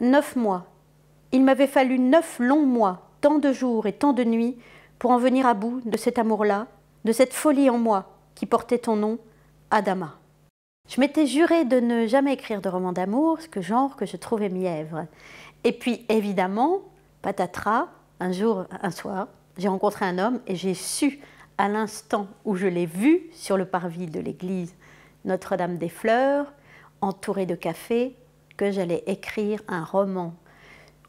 Neuf mois. Il m'avait fallu neuf longs mois, tant de jours et tant de nuits, pour en venir à bout de cet amour-là, de cette folie en moi qui portait ton nom, Adama. Je m'étais juré de ne jamais écrire de roman d'amour, ce genre que je trouvais mièvre. Et puis évidemment, patatras, un jour, un soir, j'ai rencontré un homme et j'ai su, à l'instant où je l'ai vu sur le parvis de l'église Notre-Dame des Fleurs, entouré de café, que j'allais écrire un roman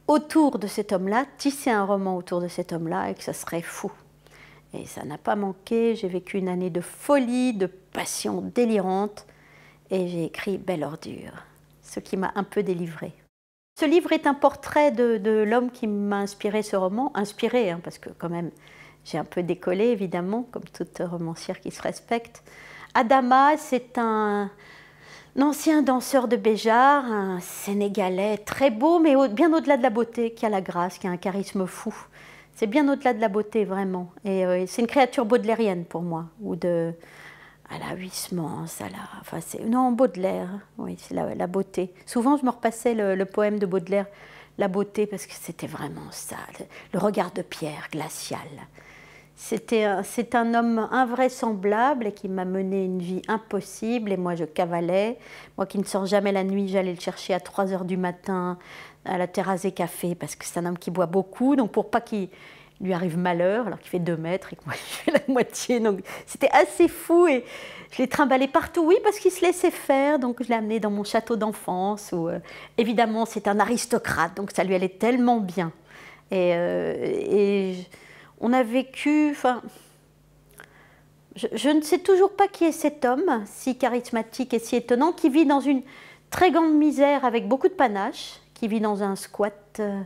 autour de cet homme-là, tisser un roman autour de cet homme-là et que ça serait fou. Et ça n'a pas manqué, j'ai vécu une année de folie, de passion délirante et j'ai écrit Belle Ordure, ce qui m'a un peu délivrée. Ce livre est un portrait de, l'homme qui m'a inspiré ce roman, inspiré hein, parce que quand même j'ai un peu décollé évidemment, comme toute romancière qui se respecte. Adama, c'est un, un ancien danseur de Béjar, un Sénégalais très beau, mais bien au-delà de la beauté, qui a la grâce, qui a un charisme fou. C'est bien au-delà de la beauté, vraiment. Et euh, c'est une créature baudelairienne pour moi, ou de à la Huysmans, à la... Enfin, non, Baudelaire, oui, c'est la, beauté. Souvent, je me repassais le, poème de Baudelaire, La beauté, parce que c'était vraiment ça, le regard de pierre glacial. C'est un homme invraisemblable et qui m'a mené une vie impossible et moi je cavalais. Moi qui ne sors jamais la nuit, j'allais le chercher à 3 heures du matin à la terrasse et café parce que c'est un homme qui boit beaucoup. Donc pour pas qu'il lui arrive malheur, alors qu'il fait 2 mètres et que moi je fais la moitié. Donc c'était assez fou et je l'ai trimballé partout, oui, parce qu'il se laissait faire. Donc je l'ai amené dans mon château d'enfance où euh, évidemment c'est un aristocrate, donc ça lui allait tellement bien. Et, euh, et on a vécu, enfin, je, ne sais toujours pas qui est cet homme, si charismatique et si étonnant, qui vit dans une très grande misère avec beaucoup de panache, qui vit dans un squat euh,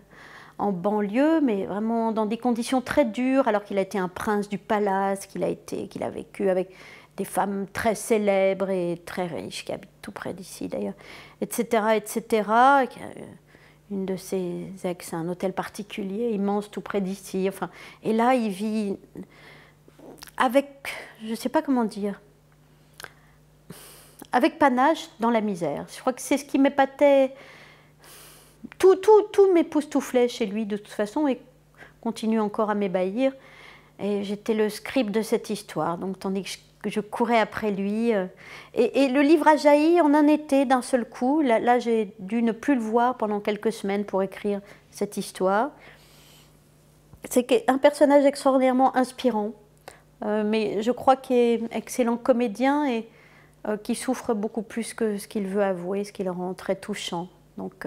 en banlieue, mais vraiment dans des conditions très dures, alors qu'il a été un prince du palace, qu'il a, été, qu'il a vécu avec des femmes très célèbres et très riches, qui habitent tout près d'ici d'ailleurs, etc., etc., une de ses ex, un hôtel particulier immense tout près d'ici. Enfin, et là, il vit avec, je ne sais pas comment dire, avec panache dans la misère. Je crois que c'est ce qui m'épatait. Tout, tout, tout m'époustouflait chez lui de toute façon et continue encore à m'ébahir. Et j'étais le scribe de cette histoire, donc tandis que je courais après lui. Euh. Et, le livre a jailli en un été d'un seul coup. Là, j'ai dû ne plus le voir pendant quelques semaines pour écrire cette histoire. C'est un personnage extraordinairement inspirant, euh, mais je crois qu'il est excellent comédien et qu'il euh, qui souffre beaucoup plus que ce qu'il veut avouer, ce qui le rend très touchant. Donc,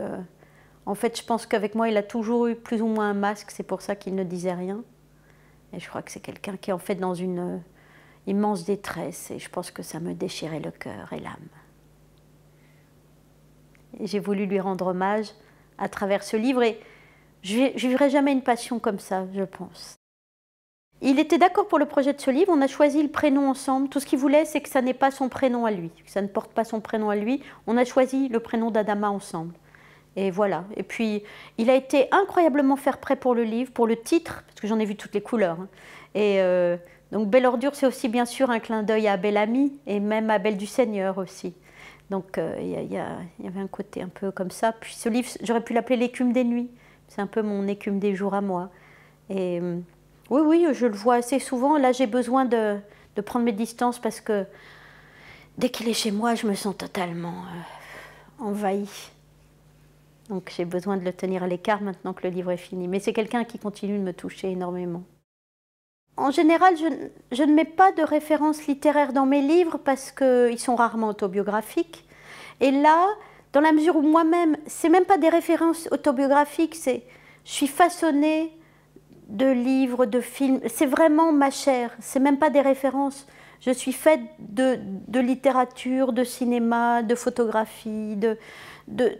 en fait, je pense qu'avec moi, il a toujours eu plus ou moins un masque, c'est pour ça qu'il ne disait rien je crois que c'est quelqu'un qui est en fait dans une euh, immense détresse et je pense que ça me déchirait le cœur et l'âme. J'ai voulu lui rendre hommage à travers ce livre et je vivrai jamais une passion comme ça, je pense. Il était d'accord pour le projet de ce livre, on a choisi le prénom ensemble. Tout ce qu'il voulait, c'est que ça n'ait pas son prénom à lui, que ça ne porte pas son prénom à lui. On a choisi le prénom d'Adama ensemble. Et voilà. Et puis, il a été incroyablement faire prêt pour le livre, pour le titre, parce que j'en ai vu toutes les couleurs. Hein. Et euh, donc, Belle Ordure, c'est aussi bien sûr un clin d'œil à Belle Amie et même à Belle du Seigneur aussi. Donc, euh, il y, avait un côté un peu comme ça. Puis, ce livre, j'aurais pu l'appeler L'écume des nuits. C'est un peu mon écume des jours à moi. Et euh, oui, oui, je le vois assez souvent. Là, j'ai besoin de, de, prendre mes distances parce que dès qu'il est chez moi, je me sens totalement envahie. Donc j'ai besoin de le tenir à l'écart maintenant que le livre est fini. Mais c'est quelqu'un qui continue de me toucher énormément. En général, je, ne mets pas de références littéraires dans mes livres parce qu'ils sont rarement autobiographiques. Et là, dans la mesure où moi-même, c'est même pas des références autobiographiques, c'est je suis façonnée de livres, de films, c'est vraiment ma chair, c'est même pas des références. Je suis faite de, littérature, de cinéma, de photographie, de, de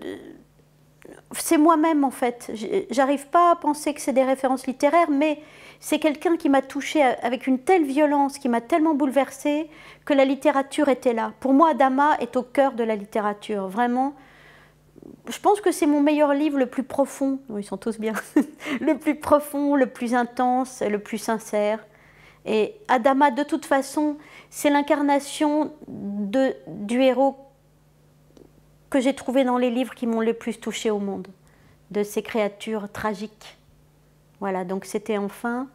c'est moi-même en fait. J'arrive pas à penser que c'est des références littéraires, mais c'est quelqu'un qui m'a touchée euh, avec une telle violence, qui m'a tellement bouleversée, que la littérature était là. Pour moi, Adama est au cœur de la littérature, vraiment. Je pense que c'est mon meilleur livre, le plus profond, ils sont tous bien, le plus profond, le plus intense, le plus sincère. Et Adama, de toute façon, c'est l'incarnation du héros que j'ai trouvé dans les livres qui m'ont le plus touché au monde, de ces créatures tragiques. Voilà, donc c'était enfin,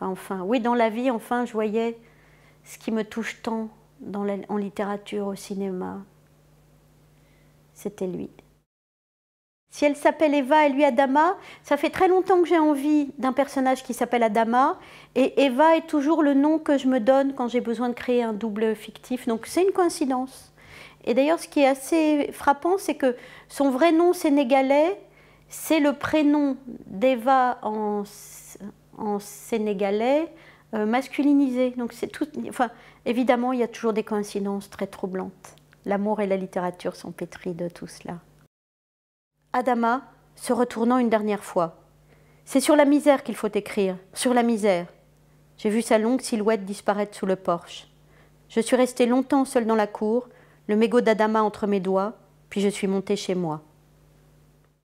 enfin, oui, dans la vie, enfin, je voyais ce qui me touche tant en littérature, au cinéma. C'était lui. Si elle s'appelle Eva et lui Adama, ça fait très longtemps que j'ai envie d'un personnage qui s'appelle Adama. Et Eva est toujours le nom que je me donne quand j'ai besoin de créer un double fictif. Donc c'est une coïncidence. Et d'ailleurs, ce qui est assez frappant, c'est que son vrai nom sénégalais, c'est le prénom d'Eva en, sénégalais euh, masculinisé. Donc évidemment, il y a toujours des coïncidences très troublantes. L'amour et la littérature sont pétris de tout cela. Adama, se retournant une dernière fois. C'est sur la misère qu'il faut écrire, sur la misère. J'ai vu sa longue silhouette disparaître sous le porche. Je suis restée longtemps seule dans la cour, le mégot d'Adama entre mes doigts, puis je suis montée chez moi.